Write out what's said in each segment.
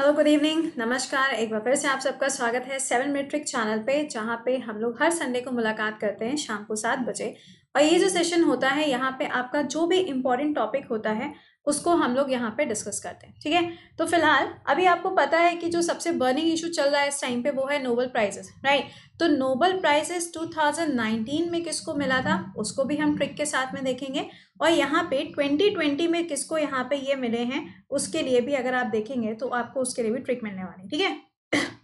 Hello good evening नमस्कार एक बार फिर से आप सबका स्वागत है सेवन मेट्रिक चैनल पे जहाँ पे हम लोग हर संडे को मुलाकात करते हैं शाम को सात बजे और ये जो सेशन होता है यहाँ पे आपका जो भी इम्पोर्टेंट टॉपिक होता है उसको हम लोग यहाँ पे डिस्कस करते हैं ठीक है तो फिलहाल अभी आपको पता है कि जो सबसे बर्निंग इशू चल रहा है इस टाइम पे वो है नोबल प्राइजेस राइट तो नोबल प्राइजेस 2019 में किसको मिला था उसको भी हम ट्रिक के साथ में देखेंगे और यहाँ पे 2020 में किसको यहाँ पे ये मिले हैं उसके लिए भी अगर आप देखेंगे तो आपको उसके लिए भी ट्रिक मिलने वाली ठीक है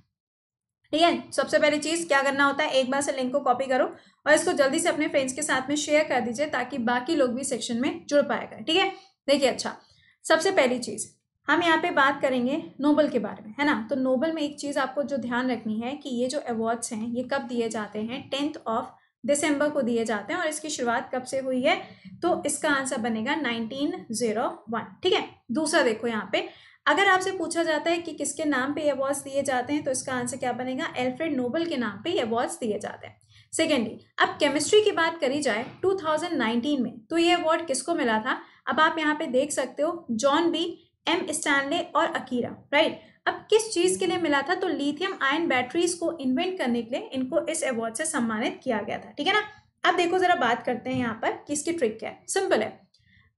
ठीक है सबसे पहली चीज़ क्या करना होता है एक बार से लिंक को कॉपी करो और इसको जल्दी से अपने फ्रेंड्स के साथ में शेयर कर दीजिए ताकि बाकी लोग भी सेक्शन में जुड़ पाएगा ठीक है देखिए अच्छा सबसे पहली चीज़ हम यहाँ पे बात करेंगे नोबल के बारे में है ना तो नोबल में एक चीज़ आपको जो ध्यान रखनी है कि ये जो अवार्ड्स हैं ये कब दिए जाते हैं टेंथ ऑफ दिसंबर को दिए जाते हैं और इसकी शुरुआत कब से हुई है तो इसका आंसर बनेगा 1901 ठीक है दूसरा देखो यहाँ पे अगर आपसे पूछा जाता है कि किसके नाम पे अवार्ड्स दिए जाते हैं तो इसका आंसर क्या बनेगा एल्फ्रेड नोबल के नाम पे अवार्ड्स दिए जाते हैं सेकेंडली अब केमिस्ट्री की बात करी जाए 2019 में तो ये अवार्ड किसको मिला था अब आप यहाँ पे देख सकते हो जॉन बी एम स्टैनले और अकीरा राइट अब किस चीज़ के लिए मिला था तो लिथियम आयन बैटरीज को इन्वेंट करने के लिए इनको इस अवार्ड से सम्मानित किया गया था ठीक है ना अब देखो ज़रा बात करते हैं यहाँ पर किसकी ट्रिक क्या है सिंपल है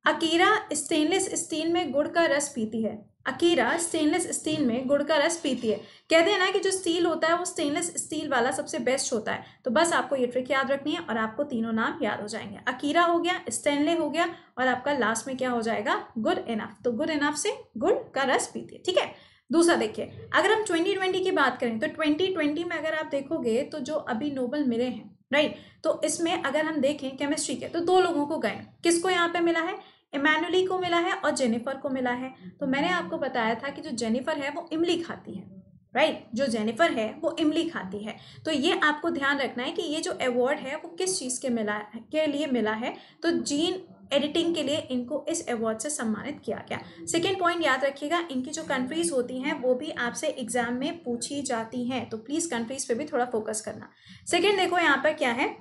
अकीरा स्टेनलेस स्टील में गुड़ का रस पीती है अकीरा स्टेनलेस स्टील में गुड़ का रस पीती है कहते हैं ना कि जो स्टील होता है वो स्टेनलेस स्टील वाला सबसे बेस्ट होता है तो बस आपको ये ट्रिक याद रखनी है और आपको तीनों नाम याद हो जाएंगे अकीरा हो गया स्टेनले हो गया और आपका लास्ट में क्या हो जाएगा गुड इनाफ तो गुड इनाफ से गुड़ का रस पीती है ठीक है दूसरा देखिए अगर हम ट्वेंटी की बात करें तो ट्वेंटी में अगर आप देखोगे तो जो अभी नोबल मिले हैं राइट तो इसमें अगर हम देखें केमिस्ट्री के तो दो लोगों को गए किसको यहाँ पे मिला है इमैनुअली को मिला है और जेनिफर को मिला है तो मैंने आपको बताया था कि जो जेनिफर है वो इमली खाती है राइट right? जो जेनिफर है वो इमली खाती है तो ये आपको ध्यान रखना है कि ये जो अवार्ड है वो किस चीज़ के मिला के लिए मिला है तो जीन एडिटिंग के लिए इनको इस अवार्ड से सम्मानित किया गया सेकेंड पॉइंट याद रखिएगा इनकी जो कंट्रीज होती हैं वो भी आपसे एग्जाम में पूछी जाती हैं तो प्लीज़ कंट्रीज पे भी थोड़ा फोकस करना सेकेंड देखो यहाँ पर क्या है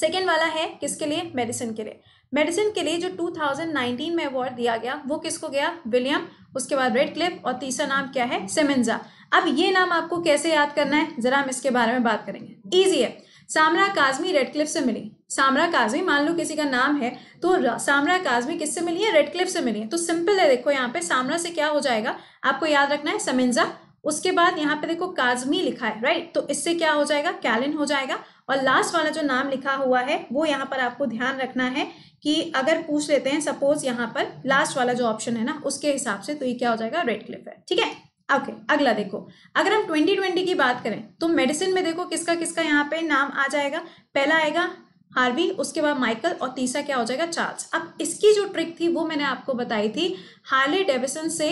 सेकेंड वाला है किसके लिए मेडिसिन के लिए मेडिसिन के लिए जो 2019 में अवार्ड दिया गया वो किसको गया विलियम उसके बाद रेड क्लिप और तीसरा नाम क्या है सिमेंजा अब ये नाम आपको कैसे याद करना है जरा हम इसके बारे में बात करेंगे ईजी है सामरा काजमी रेड क्लिप से मिली सामरा काजमी मान लो किसी का नाम है तो सामरा काजमी किससे मिली है रेड क्लिप से मिली है तो सिंपल है देखो यहाँ पे सामरा से क्या हो जाएगा आपको याद रखना है समेंजा उसके बाद यहाँ पे देखो काजमी लिखा है राइट तो इससे क्या हो जाएगा कैलिन हो जाएगा और लास्ट वाला जो नाम लिखा हुआ है वो यहाँ पर आपको ध्यान रखना है कि अगर पूछ लेते हैं सपोज यहाँ पर लास्ट वाला जो ऑप्शन है ना उसके हिसाब से तो ये क्या हो जाएगा रेड क्लिफ है ठीक है ओके okay, अगला देखो अगर हम 2020 की बात करें तो मेडिसिन में देखो किसका किसका यहाँ पे नाम आ जाएगा पहला आएगा हार्वी उसके बाद माइकल और तीसरा क्या हो जाएगा चार्ल्स अब इसकी जो ट्रिक थी वो मैंने आपको बताई थी हार्ले डेविसन से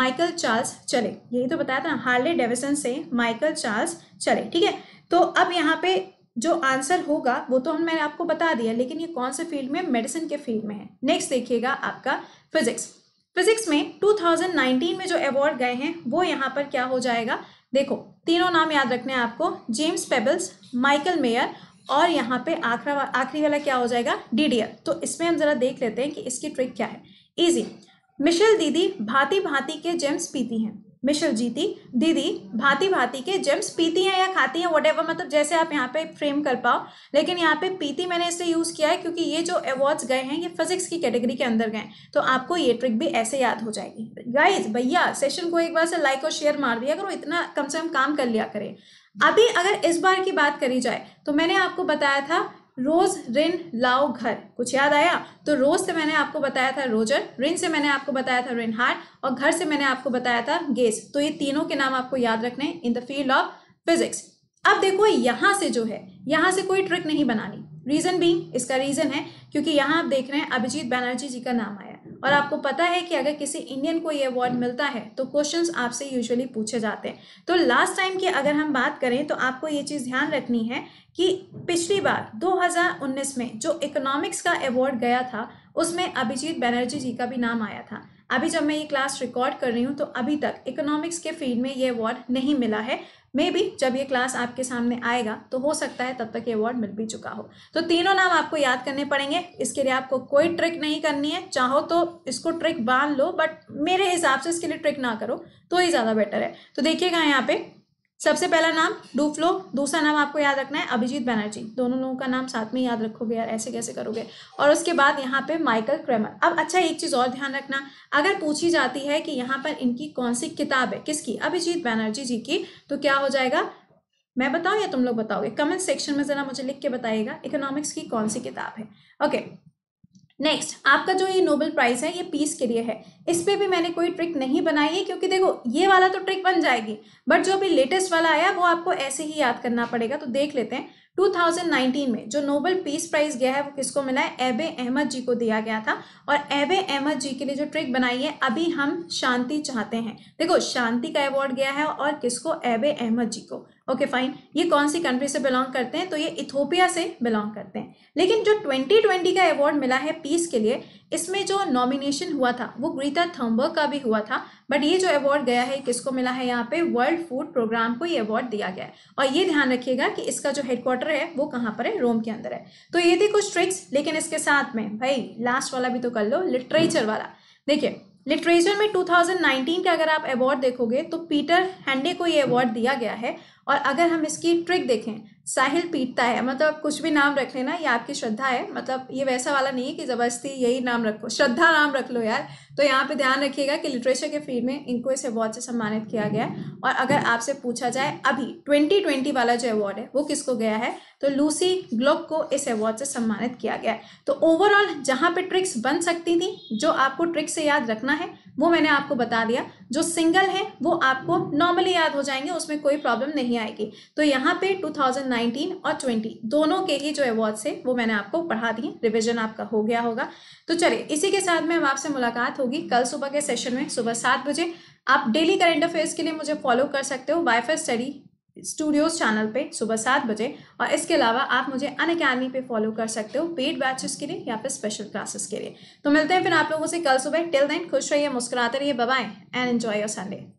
माइकल चार्ल्स चले यही तो बताया था हार्ले डेविसन से माइकल चार्ल्स चले ठीक है तो अब यहाँ पे जो आंसर होगा वो तो हम मैंने आपको बता दिया लेकिन ये कौन से फील्ड में मेडिसिन के फील्ड में है नेक्स्ट देखिएगा आपका फिजिक्स फिजिक्स में 2019 में जो अवार्ड गए हैं वो यहाँ पर क्या हो जाएगा देखो तीनों नाम याद रखने हैं आपको जेम्स पेबल्स माइकल मेयर और यहाँ पे आखरा आखिरी वाला क्या हो जाएगा डी तो इसमें हम जरा देख लेते हैं कि इसकी ट्रिक क्या है इजी मिशेल दीदी भांति भांति के जेम्स पीती हैं मिश्र जीती दीदी भांति भांति के जेम्स पीती हैं या खाती हैं वट मतलब जैसे आप यहाँ पे फ्रेम कर पाओ लेकिन यहाँ पे पीती मैंने इसे यूज़ किया है क्योंकि ये जो अवार्ड्स गए हैं ये फिजिक्स की कैटेगरी के अंदर गए तो आपको ये ट्रिक भी ऐसे याद हो जाएगी गाइज भैया सेशन को एक बार से लाइक और शेयर मार दिया करो इतना कम से कम काम कर लिया करें अभी अगर इस बार की बात करी जाए तो मैंने आपको बताया था रोज रिन लाओ घर कुछ याद आया तो रोज से मैंने आपको बताया था रोजर रिन से मैंने आपको बताया था रिन हार्ट और घर से मैंने आपको बताया था गेस तो ये तीनों के नाम आपको याद रखने in the field of physics अब देखो यहां से जो है यहां से कोई ट्रिक नहीं बनानी रीजन भी इसका रीजन है क्योंकि यहां आप देख रहे हैं अभिजीत बैनर्जी जी का नाम आया और आपको पता है कि अगर किसी इंडियन को ये अवार्ड मिलता है तो क्वेश्चंस आपसे यूजुअली पूछे जाते हैं तो लास्ट टाइम की अगर हम बात करें तो आपको ये चीज़ ध्यान रखनी है कि पिछली बार 2019 में जो इकोनॉमिक्स का अवार्ड गया था उसमें अभिजीत बैनर्जी जी का भी नाम आया था अभी जब मैं ये क्लास रिकॉर्ड कर रही हूँ तो अभी तक इकोनॉमिक्स के फील्ड में ये अवार्ड नहीं मिला है मे बी जब ये क्लास आपके सामने आएगा तो हो सकता है तब तक ये अवार्ड मिल भी चुका हो तो तीनों नाम आपको याद करने पड़ेंगे इसके लिए आपको कोई ट्रिक नहीं करनी है चाहो तो इसको ट्रिक बांध लो बट मेरे हिसाब से इसके लिए ट्रिक ना करो तो ही ज़्यादा बेटर है तो देखिएगा यहाँ पे सबसे पहला नाम डूफ्लो दूसरा नाम आपको याद रखना है अभिजीत बैनर्जी दोनों लोगों का नाम साथ में याद रखोगे यार ऐसे कैसे करोगे और उसके बाद यहाँ पे माइकल क्रेमर अब अच्छा एक चीज़ और ध्यान रखना अगर पूछी जाती है कि यहाँ पर इनकी कौन सी किताब है किसकी अभिजीत बैनर्जी जी की तो क्या हो जाएगा मैं बताऊँ या तुम लोग बताओगे कमेंट सेक्शन में ज़रा मुझे लिख के बताइएगा इकोनॉमिक्स की कौन सी किताब है ओके नेक्स्ट आपका जो ये नोबेल प्राइज है ये पीस के लिए है इस पर भी मैंने कोई ट्रिक नहीं बनाई है क्योंकि देखो ये वाला तो ट्रिक बन जाएगी बट जो अभी लेटेस्ट वाला आया वो आपको ऐसे ही याद करना पड़ेगा तो देख लेते हैं 2019 में जो नोबेल पीस प्राइज गया है वो किसको मिला है एबे अहमद जी को दिया गया था और एबे अहमद जी के लिए जो ट्रिक बनाई है अभी हम शांति चाहते हैं देखो शांति का अवार्ड गया है और किसको एबे अहमद जी को ओके फाइन ये कौन सी कंट्री से बिलोंग करते हैं तो ये इथोपिया से बिलोंग करते हैं लेकिन जो 2020 का अवार्ड मिला है पीस के लिए इसमें जो नॉमिनेशन हुआ था वो ग्रीता थम्बर्ग का भी हुआ था बट ये जो अवार्ड गया है किसको मिला है यहाँ पे वर्ल्ड फूड प्रोग्राम को ये अवार्ड दिया गया है और ये ध्यान रखिएगा कि इसका जो हेडक्वार्टर है वो कहाँ पर है रोम के अंदर है तो ये थी कुछ ट्रिक्स लेकिन इसके साथ में भाई लास्ट वाला भी तो कर लो लिटरेचर वाला देखिए लिटरेचर में 2019 का अगर आप अवार्ड देखोगे तो पीटर हैंडे को ये अवार्ड दिया गया है और अगर हम इसकी ट्रिक देखें साहिल पीटता है मतलब कुछ भी नाम रख लेना ये आपकी श्रद्धा है मतलब ये वैसा वाला नहीं है कि ज़बरदस्ती यही नाम रखो श्रद्धा नाम रख लो यार तो यहाँ पे ध्यान रखिएगा कि लिटरेचर के फील्ड में इनको इस अवार्ड से सम्मानित किया गया है और अगर आपसे पूछा जाए अभी ट्वेंटी वाला जो अवार्ड है वो किसको गया है तो लूसी ग्लोक को इस अवार्ड से सम्मानित किया गया है तो ओवरऑल जहाँ पर ट्रिक्स बन सकती थी जो आपको ट्रिक्स से याद रखना है वो मैंने आपको बता दिया जो सिंगल है वो आपको नॉर्मली याद हो जाएंगे उसमें कोई प्रॉब्लम नहीं आएगी तो यहाँ पे 2019 और 20 दोनों के ही जो अवार्ड्स है वो मैंने आपको पढ़ा दिए रिविजन आपका हो गया होगा तो चलिए इसी के साथ में अब आपसे मुलाकात होगी कल सुबह के सेशन में सुबह सात बजे आप डेली करेंट अफेयर्स के लिए मुझे फॉलो कर सकते हो वाईफाई स्टडी स्टूडियोज चैनल पे सुबह सात बजे और इसके अलावा आप मुझे अन अकेडमी पर फॉलो कर सकते हो पेड बैचेस के लिए या फिर स्पेशल क्लासेस के लिए तो मिलते हैं फिर आप लोगों से कल सुबह टिल देन खुश रहिए मुस्कुराते रहिए bye and enjoy your Sunday